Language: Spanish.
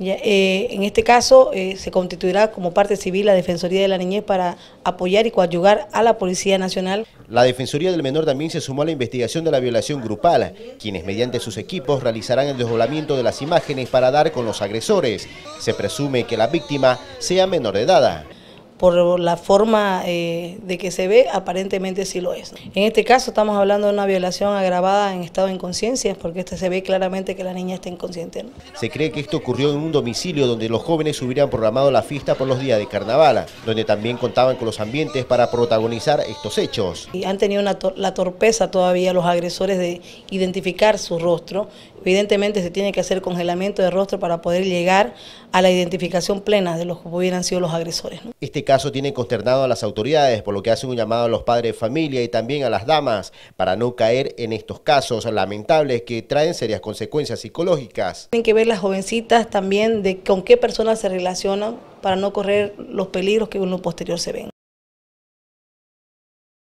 Eh, en este caso, eh, se constituirá como parte civil la Defensoría de la Niñez para apoyar y coadyugar a la Policía Nacional. La Defensoría del Menor también se sumó a la investigación de la violación grupal, quienes mediante sus equipos realizarán el desdoblamiento de las imágenes para dar con los agresores. Se presume que la víctima sea menor de edad por la forma eh, de que se ve, aparentemente sí lo es. En este caso estamos hablando de una violación agravada en estado de inconsciencia, porque este se ve claramente que la niña está inconsciente. Se cree que esto ocurrió en un domicilio donde los jóvenes hubieran programado la fiesta por los días de carnaval, donde también contaban con los ambientes para protagonizar estos hechos. Y han tenido la torpeza todavía los agresores de identificar su rostro Evidentemente se tiene que hacer congelamiento de rostro para poder llegar a la identificación plena de los que hubieran sido los agresores. Este caso tiene consternado a las autoridades, por lo que hacen un llamado a los padres de familia y también a las damas para no caer en estos casos lamentables que traen serias consecuencias psicológicas. Tienen que ver las jovencitas también de con qué personas se relacionan para no correr los peligros que uno posterior se ven.